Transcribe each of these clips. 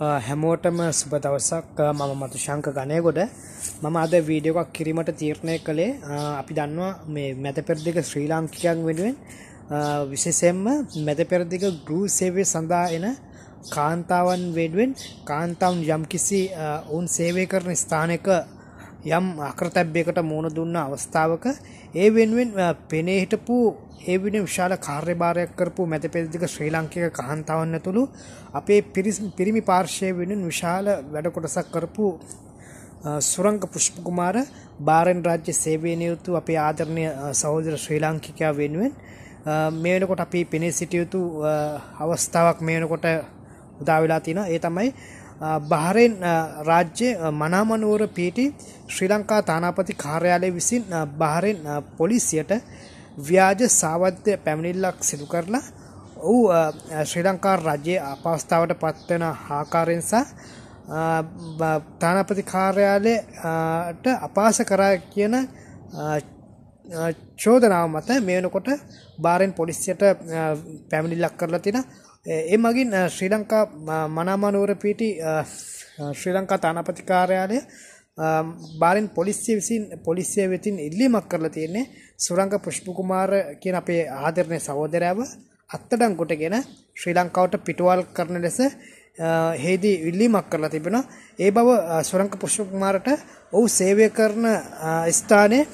හැමෝටම සුබ දවසක් මම මතු ශංක ගණයගොඩ මම අද වීඩියෝකක් කිරීමට තීරණය කළේ අපි දන්නවා මේ මැත පෙරදික ශ්‍රී ලාංකිකයන් වෙනුවෙන් විශේසෙන්ම මැත පෙරදික ගෘ සේවය සඳහා එන කාන්තාවන් වෙනුවෙන් කාන්තාවන් යම්කිසි ඔවුන් සේවය කරන ස්ථානක යම් අකරතැබ්බයකට මුණ දුන්න අවස්ථාවක ඒ වෙනුවෙන් පෙනේ හිටපු ඒ වෙන විශාල කාර්යභාරයක් කරපු මැත පෙදදික ශ්‍රී ලංකික කාන්තාවන්න තුළු අපේ පිරිස් පිරිමි පාර්ශය වෙනුවෙන් විශාල වැඩකොටසක් කරපු සුරංග පුෂ්පකුමාර බාරෙන් රාජ්‍ය සේවය නියුතු අපේ ආදරණය සහෝදර ශ්‍රී ලාංකිකයා වෙනුවෙන් මේ වෙනකොට අපි පෙනේ සිටියයුතු අවස්ථාවක් මේ වෙනකොට උදාවෙලා තින ඒ තමයි බහරෙන් රාජ්‍ය මනාමනුවර පීටි ශ්‍රී ලංකා තානාපති කාර්යාලය විසින් බහරෙන් පොලිසියට ව්‍යාජ සාවධ්‍ය පැමිණිල්ලක් සිදු කරලා ඔහු ශ්‍රී ලංකා රජයේ අපවස්ථාවට පත්වන හාකාරෙන්සා තානාපති කාර්යාලයට අපාස කරා කියන චෝදනාව මත මේ වෙනකොට බාරෙන් පොලිසියට පැමිණිල්ලක් කරලා තින ඒ මගින් ශ්‍රී ලංකා මනාමනුවර පීටි ශ්‍රී ලංකා තානාපති කාර්යාලය බාරෙන් පොලිස්සිය විසින් පොලිසිය වෙතින් ඉල්ලීමක් කරලා තියෙන්නේ සුරංග පුෂ්පකුමාර කියන අපේ ආදරණය සහෝදරයව අත්තඩංගුටගෙන ශ්‍රී ලංකාවට පිටුවල් කරන ලෙස හේදී ඉල්ලීමක් කරලා තිබෙනවා ඒ බව සුරංක පුෂ්පකුමාරට ඔහු සේවය කරන ස්ථානයේ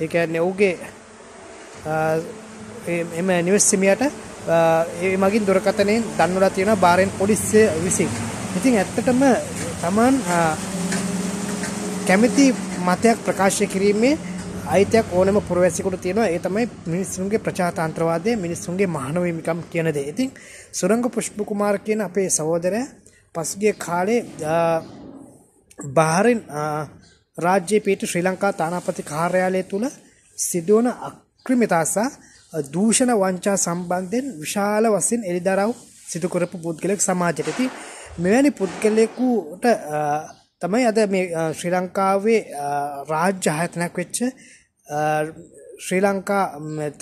ඒ කියන්නේ ඔහුගේ එම නිවෙස්සිමියට ඒ මගින් දුරකතනෙන් දන්වලා තියෙනවා බාරෙන් පොලිසිය විසින්. ඉතින් ඇත්තටම Taman කැමැති මතයක් ප්‍රකාශ කිරීමේ අයිතියක් ඕනම පුරවැසියෙකුට තියෙනවා. ඒ තමයි මිනිස්සුන්ගේ ප්‍රජාතන්ත්‍රවාදය, මිනිස්සුන්ගේ මහානවීමිකම් කියන දේ. ඉතින් සුරංග පුෂ්ප කුමාර කියන අපේ සහෝදරයා පසුගිය කාලේ බාහිරින් රාජ්‍යයේ පිට ශ්‍රී ලංකා තානාපති කාර්යාලය තුල සිදුවන අක්‍රමිතා සහ දූෂණ වංචා සම්බන්ධයෙන් විශාල වශයෙන් එළිදරව් සිදු කරපු පුද්ගලෙක් සමාජයට. ඉතින් මෙවැනි පුද්ගලයෙකුට තමයි අද මේ ශ්‍රී ලංකාවේ රාජ්‍ය ආයතනයක් වෙච්ච ශ්‍රී ලංකා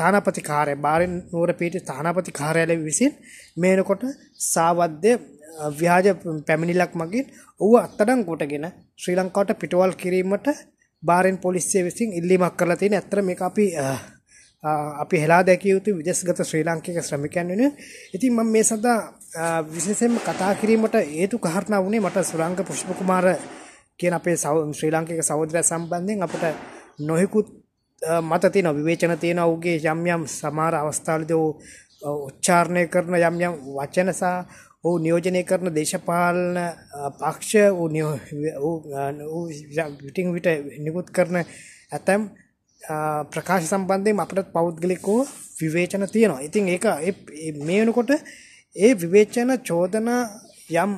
තානාපති කාර්ය බාරෙන් නුවර පිට තානාපති කාර්යාලය විසින් මේනකොට සාවද්‍ය ව්‍යාජ පැමිණිලක් මගින් ඔව අත්තඩම් කොටගෙන ශ්‍රී ලංකාවට පිටවල් කිරීමට බාරෙන් පොලිසිය විසින් ඉල්ලීමක් කරලා තියෙන ඇත්තට මේක අපි අපි හෙලා දැකිය යුතු විදේශගත ශ්‍රී ලාංකික ශ්‍රමිකයන් වෙනුවෙන් ඉතින් මම මේ සඳහා විශේෂයෙන්ම කතා කිරීමට හේතු කාරණා වුණේ මට සුරංග පුෂ්ප කුමාර කියන අපේ ශ්‍රී ලාංකික සහෝදරය සම්බන්ධයෙන් අපට නොහිකුත් මත තියෙන විවේචන තියෙන ඔහුගේ යම් යම් සමහර අවස්ථාවලදී ඔච්චාරණය කරන යම් යම් වචන සහ ඔහු නියෝජනය කරන දේශපාලන පක්ෂ විටිං විට නිකුත් කරන ඇතැම් ප්‍රකාශ සම්බන්ධයෙන් අපට පෞද්ගලිකෝ විවේචන තියෙනවා ඉතින් ඒක මේ වෙනකොට ඒ විවේචන චෝදන යම්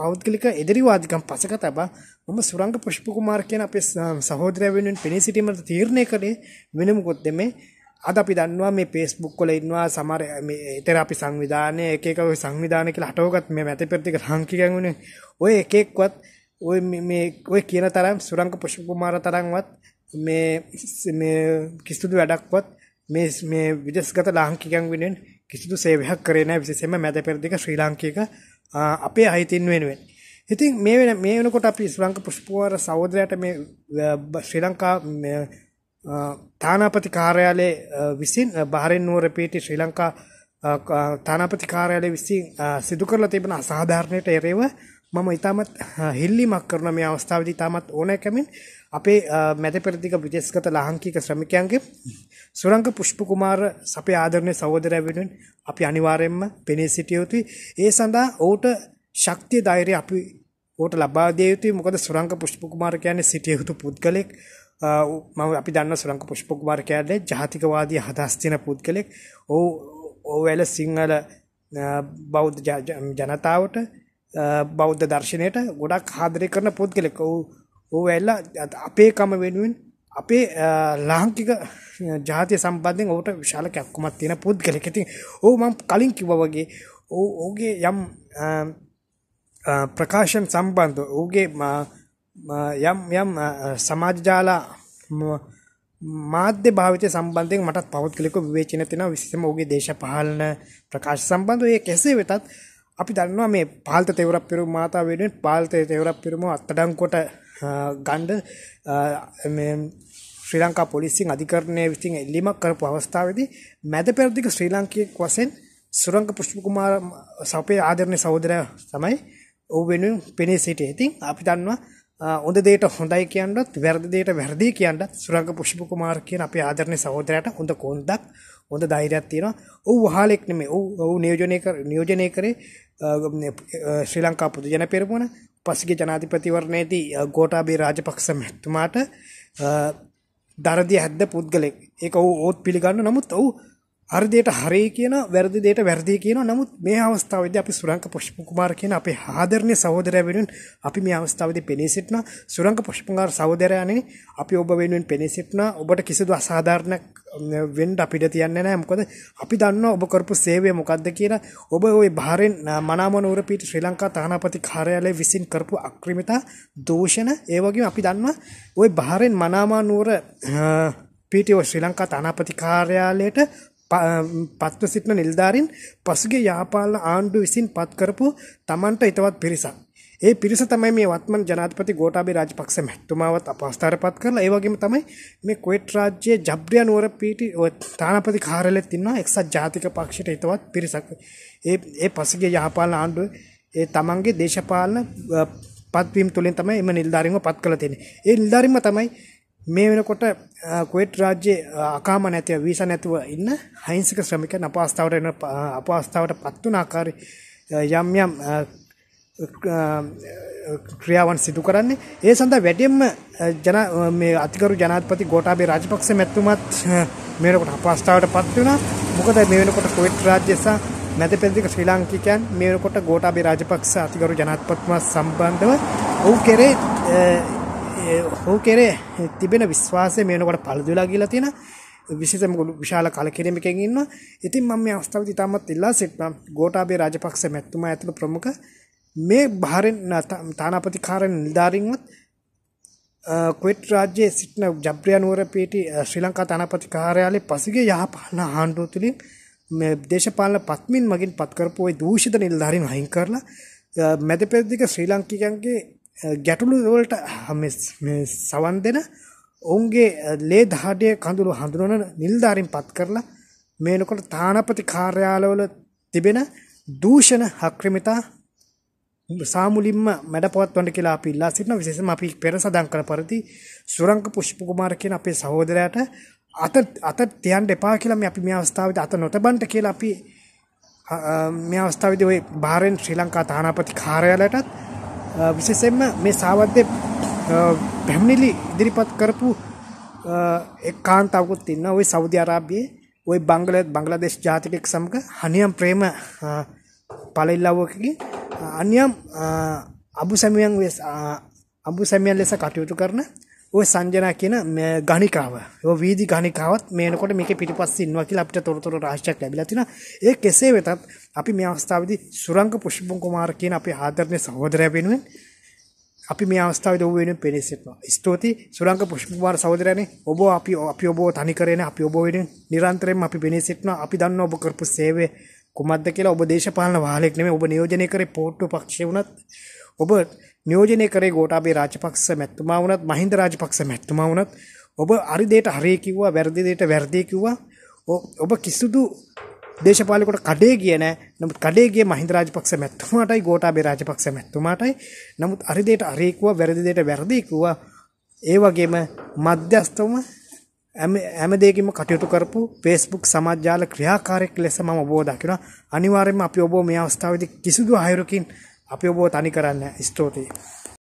පෞද්ගලික ඉදිරිවාදිකම් පසක තබා මම සුරංග පුෂ්පකුමාර කියන අපේ සහෝදරය වෙනුවෙන් පෙනී සිටීමට තීරණය කළේ වෙනමුකුත් දෙමේ අද අපි දන්නවා මේ Facebook වල ඉන්නවා සමහර මේ තෙරාපි සංවිධානය එක එක ওই සංවිධාන කියලා හටවගත් මේ මැති ප්‍රතික සංකීර්ණ වුණේ ඔය එක එක්කවත් ඔය මේ ඔය කියන තරම් සුරංග පුෂ්ප කුමාර තරම්වත් මේ මේ කිසිදු වැඩක්වත් මේ මේ විදේශගත ලාංකිකයන් වෙනුවෙන් කිසිදු සේවයක් කරේ නැහැ විශේෂයෙන්ම මැද පෙරදිග ශ්‍රී ලාංකික අපේ අයිතින් වෙනුවෙන් ඉතින් මේ වෙන මේ වෙනකොට අපි ශ්‍රී ලංකා පුෂ්ප කුමාර සහෝදරයාට මේ ශ්‍රී ලංකා තානාපති කාර්යාලය විසින් බහරෙන් නුවර පිහිටි ශ්‍රී ලංකා තානාපති කාර්යාලය විසින් සිදු කරලා තිබෙන අසාධාරණයට එරෙව මම ඉතාමත් හෙල්ලිමක් කරන මේ අවස්ථාවේදී ඉතාමත් ඕනෑකමින් අපේ මැද පෙරදිග විදේශගත ලාංකික ශ්‍රමිකයන්ගේ සුරංග පුෂ්ප කුමාර අපේ ආදරණීය සහෝදරයා වෙනුවෙන් අපි අනිවාර්යයෙන්ම පෙනී සිටිය යුතුයි. ඒ සඳහා ඔහුට ශක්තිය ධෛර්යය අපි ඔහුට ලබා දිය යුතුයි. මොකද සුරංග පුෂ්ප කුමාර කියන්නේ සිටිය යුතු පුද්ගලෙක්. මම අපි දන්න ශ්‍රලංක පුෂ්ප කුමාර කෑල්ලේ ජාතිකවාදී හදස් දෙන පුද්ගලෙක්. ඔව් ඔවැල සිංහල බෞද්ධ ජනතාවට බෞද්ධ දර්ශනයට ගොඩක් ආදරය කරන පුද්ගලෙක්. ඔව් ඔවැල අපේ කම වෙනුවෙන් අපේ ලාංකික ජාතිය සම්බන්ධයෙන් ඔහුට විශාල කැක්කුමක් තියෙන පුද්ගලෙක්. ඉතින් ඔව් මම කලින් කිව්වා වගේ ඔහුගේ යම් ප්‍රකාශන සම්බන්ධ ඔහුගේ යම් යම් සමාජජාල මාධ්‍ය භාවිතය සම්බන්ධයෙන් මටත් පෞද්ගලික විවේචන තියෙනවා විශේෂයෙන්ම ඔහුගේ දේශපාලන ප්‍රකාශ සම්බන්ධව ඒ කෙසේ වෙතත් අපි දන්නවා මේ පාලිත තෙවරක් පෙරමුණ මාතාව වෙනුවෙන් පාලිත තෙවරක් පෙරමුණ අත්අඩංගුවට ගන්න මේ ශ්‍රී ලංකා පොලිසියෙන් අධිකරණය විසින් එල්ලීමක් කරපු අවස්ථාවේදී මැද පෙරදිග ශ්‍රී ලාංකිකයෙක් වශයෙන් සුරංග පුෂ්ප කුමාර සපේ ආදරණීය සහෝදරයා තමයි ඔහු වෙනුවෙන් පෙනී සිටියේ. ඉතින් අපි දන්නවා හොඳ දේට හොඳයි කියන්නත් වැරදි දේට වැරදි කියන්නත් සුරංග පුෂ්ප කුමාර් කියන අපේ ආදරණීය සහෝදරයාට හොඳ කොන්දක් හොඳ ධෛර්යයක් තියෙනවා. ඔව් වහලෙක් නෙමෙයි. ඔව් ඔව් නියෝජනය කර නියෝජනය කරේ ශ්‍රී ලංකා පොදු ජන පෙරමුණ පසුගිය ජනාධිපතිවරණයේදී ගෝඨාභය රාජපක්ෂ මහත්මයාට දරදී හැද්ද පුද්ගලෙක්. ඒක ඔව් ඕත් පිළිගන්න. නමුත් ඔව් අර්ධයට හරේ කියන වැරදි දෙයට වැරදි කියනවා. නමුත් මේ අවස්ථාවේදී අපි සුරංග පුෂ්ප කුමාර කියන අපේ ආදරණීය සහෝදරයා වෙනුවෙන් අපි මේ අවස්ථාවේදී පෙනී සිටින සුරංග පුෂ්ප කුමාර සහෝදරයානේ අපි ඔබ වෙනුවෙන් පෙනී සිටින ඔබට කිසිදු අසාධාරණයක් වෙන්න අපිට තියන්නේ නැහැ. මොකද අපි දන්නවා ඔබ කරපු සේවය මොකද්ද කියලා. ඔබ ওই බහරෙන් මනාව නුවර පිට ශ්‍රී ලංකා තානාපති කාර්යාලය විසින් කරපු අක්‍රමිතා දෝෂණ ඒ වගේම අපි දන්නවා ওই බහරෙන් මනාව නුවර පීටෝ ශ්‍රී ලංකා තානාපති කාර්යාලයට පත්ව සිටින නිලධාරින් පසුගේ යාපාලන ආණ්ඩු විසින් පත් කරපු තමන්ට හිතවත් පිරිසක්. ඒ පිරිස තමයි මේ වත්මන් ජනාධිපති ගෝඨාභය රාජපක්ෂ මැතිතුමාවත් අපහසුතාවයටපත් කරලා ඒ වගේම තමයි මේ කුවේට් රාජ්‍යයේ ජබ්රියා නුවර පිටි තානාපති කාර්යාලෙත් ඉන්නවා එක්සත් ජාතික පක්ෂයට හිතවත් පිරිසක්. ඒ ඒ පසුගේ යාපාලන ආණ්ඩුව ඒ තමන්ගේ දේශපාලන පත්වීම් තුලින් තමයි එම නිලධාරින්ව පත් කළ තියෙන්නේ. ඒ නිලධාරින්ම තමයි මේ වෙනකොට කුවේට් රාජ්‍යයේ අකාම නැතිව වීසා නැතුව ඉන්න අහිංසක ශ්‍රමිකයන් අපහසුතාවට එන අපහසුතාවට පත් වුණ ආකාරය යම් යම් ක්‍රියාවන් සිදු කරන්නේ ඒ සඳහා වැඩියෙන්ම ජන මේ අතිගරු ජනාධිපති ගෝඨාභය රාජපක්ෂ මැතිතුමත් මේ වෙනකොට අපහසුතාවට පත් වුණා මොකද මේ වෙනකොට කුවේට් රාජ්‍යය සහ මැදපෙරදිග ශ්‍රී ලාංකිකයන් මේ වෙනකොට ගෝඨාභය රාජපක්ෂ අතිගරු ජනාධිපතිතුමා සම්බන්ධව ඔහු කෙරේ හෝ කෙරේ තිබෙන විශ්වාසය මේනකොට පළදුලා කියලා තියෙන විශේෂම විශාල කලකිරීමකින් ඉන්නවා. ඉතින් මම මේ අවස්ථාවේදී තාමත් ඉල්ලා සිටිනවා ගෝඨාභය රාජපක්ෂ මැතිතුමා ඇතුළු ප්‍රමුඛ මේ බහරින් තානාපතිකාරණ නිලධාරීන්වත් කුවෙට් රාජ්‍යයේ සිටින ජබ්‍රියා නුවර පිටි ශ්‍රී ලංකා තානාපති කාර්යාලයේ පසුගිය යහපාලන ආණ්ඩුව තුළින් මේ දේශපාලන පත්මින් මගින් පත් කරපු ওই දූෂිත නිලධාරීන් අයින් කරලා මැදපෙරදිග ශ්‍රී ලංකිකයන්ගේ ගැටලු වලට සවන් දෙන ඔවුන්ගේ ලේ දහඩිය කඳුළු හඳුනන නිල්ධාරින් පත් කරලා මේනකොට තානපති කාර්යාලවල තිබෙන දූෂණ හක්‍රමිතා සාමුලින්ම මැඩ පවත්වන්න කියලා අපි ඉල්ලා සිටින විශේෂම අපි පෙර සඳහන් කළ පරිදි සුරංග පුෂ්ප කුමාර කියන අපේ සහෝදරයාට අත අත තියන්න එපා කියලා මේ අපි මේ අවස්ථාවේදී අත නොතබන්න කියලා අපි මේ අවස්ථාවේදී ওই බාහිරින් ශ්‍රී ලංකා තානාපති කාර්යාලයටත් විශේෂයෙන්ම මේ සාවද්‍ය පැමිණිලි ඉදිරිපත් කරපු එක් කාන්තාවකුත් ඉන්න ඔය සෞදි අරාබියේ ඔය බංගල බංගලාදේශ ජාතිකෙක් සමග හනියම් ප්‍රේම පලල්ලවකගේ අන්‍යම් අබු සැමියන් අබු සැමියන් ලෙස කටයුතු කරන ওই සංජනා කියන ගණිකාව. ඔය වීදි ගණිකාවත් මේනකොට මේකේ පිටිපස්සේ ඉන්නවා කියලා අපිට තොරතුරු රාශියක් ලැබිලා තිනවා. ඒ කෙසේ වෙතත් අපි මේ අවස්ථාවේදී සුරංග පුෂ්පම් කුමාර කියන අපේ ආදරණීය සහෝදරයා වෙනුවෙන් අපි මේ අවස්ථාවේදී ඔබ වෙනුවෙන් පෙනී සිටිනවා. ස්තුතියි සුරංග පුෂ්පකුමාර සහෝදරයනේ. ඔබ අපි අපි ඔබව තනි කරගෙන අපි ඔබ වෙනුවෙන් නිරන්තරයෙන්ම අපි පෙනී සිටිනවා. අපි දන්නවා ඔබ කරපු සේවය කුමක්ද කියලා ඔබ දේශපාලන වාහලෙක් නෙමෙයි ඔබ නියෝජනය කරේ පෝට්ටු පක්ෂය වුණත් ඔබ නියෝජනය කරේ ගෝඨාභය රාජපක්ෂ මැතිතුමා වුණත් මහින්ද රාජපක්ෂ මැතිතුමා වුණත් ඔබ හරි දෙයට හරි කිව්වා වැරදි දෙයට වැරදි කිව්වා ඔබ කිසිදු දේශපාලකට කඩේ ගිය නෑ නමුත් කඩේ ගිය මහින්ද රාජපක්ෂ මැතිතුමාටයි ගෝඨාභය රාජපක්ෂ මැතිතුමාටයි නමුත් හරි දෙයට හරි කිව්වා වැරදි දෙයට වැරදි කිව්වා ඒ වගේම මධ්‍යස්තවම හැම දෙයකින්ම කටයුතු කරපු Facebook සමාජ ජාල ක්‍රියාකාරයෙක් ලෙස මම ඔබව දකිනවා. අනිවාර්යයෙන්ම අපි ඔබව මේ අවස්ථාවේදී කිසිදු අහිරකින් අපි ඔබව තනි කරන්නේ නැහැ. ස්තුතියි.